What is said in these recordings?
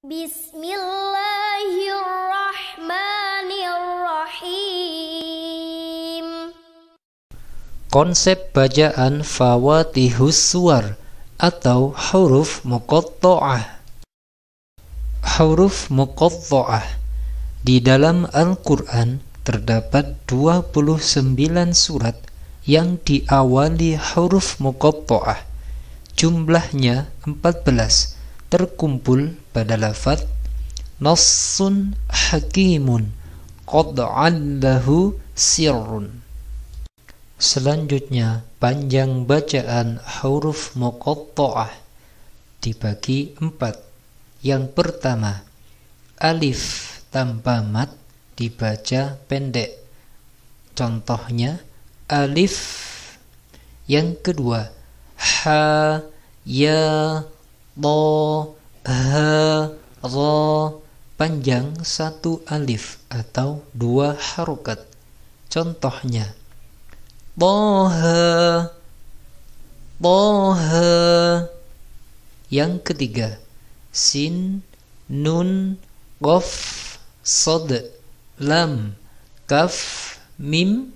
Bismillahirrahmanirrahim. Konsep bacaan fawatihus suar atau huruf muqatta'ah. Huruf muqatta'ah di dalam Al-Qur'an terdapat 29 surat yang diawali huruf muqatta'ah. Jumlahnya 14 terkumpul pada lafaz nassun hakimun qad lahu sirrun Selanjutnya panjang bacaan huruf muqatta'ah dibagi empat Yang pertama alif tanpa mat dibaca pendek Contohnya alif Yang kedua ha ya to ha ro panjang satu alif atau dua harokat contohnya toha toha yang ketiga sin nun qaf sod lam kaf mim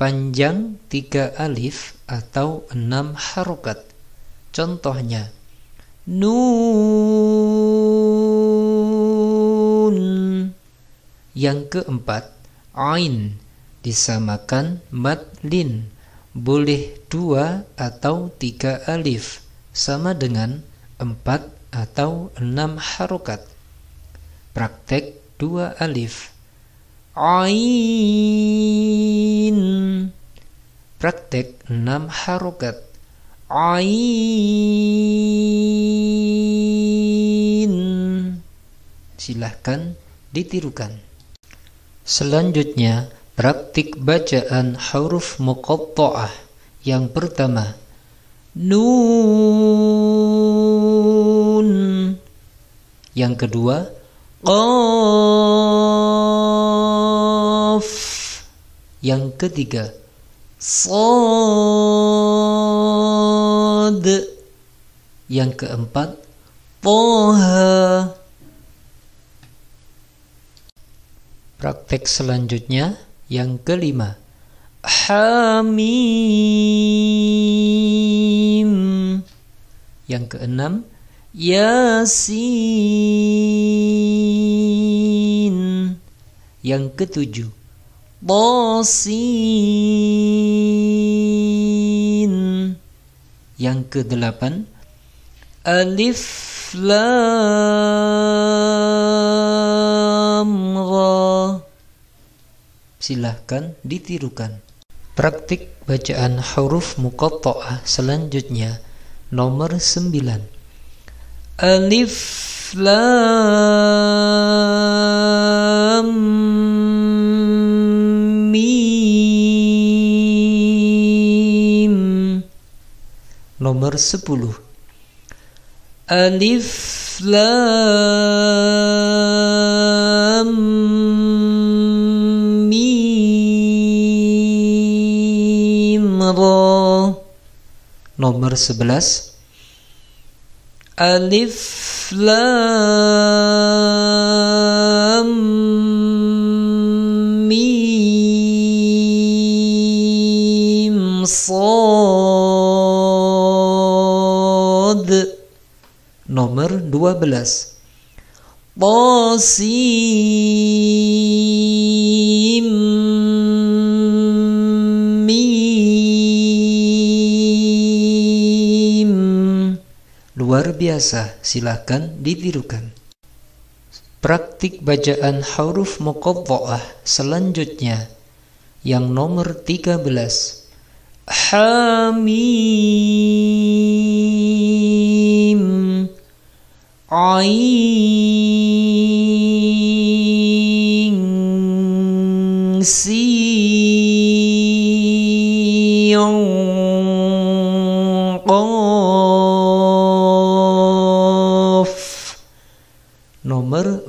panjang tiga alif atau enam harokat contohnya Nun. Yang keempat, ain disamakan mad lin boleh dua atau tiga alif sama dengan empat atau enam harokat praktek dua alif ain praktek enam harokat Ain. Silahkan ditirukan. Selanjutnya, praktik bacaan huruf muqatta'ah. Yang pertama, Nun. Yang kedua, Qaf. Yang ketiga, Sad. Sod Yang keempat Toha Praktek selanjutnya Yang kelima Hamim Yang keenam Yasin Yang ketujuh Bosin yang ke-8 Alif Lam Ra Silahkan ditirukan Praktik bacaan huruf muqatta'ah selanjutnya nomor 9 Alif Lam nomor 10 Alif Lam Mim Ra nomor 11 Alif Lam Mim Sad nomor 12. Qasim Mim Luar biasa, silahkan ditirukan. Praktik bacaan huruf muqabwa'ah selanjutnya yang nomor 13. Hamim Ain Sin Qaf Nomor 14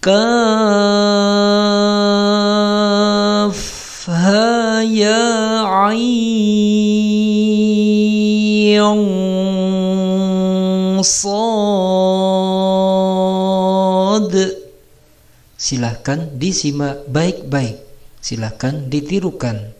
Kaf Ha Ya Ain Sad silahkan disimak baik-baik silahkan ditirukan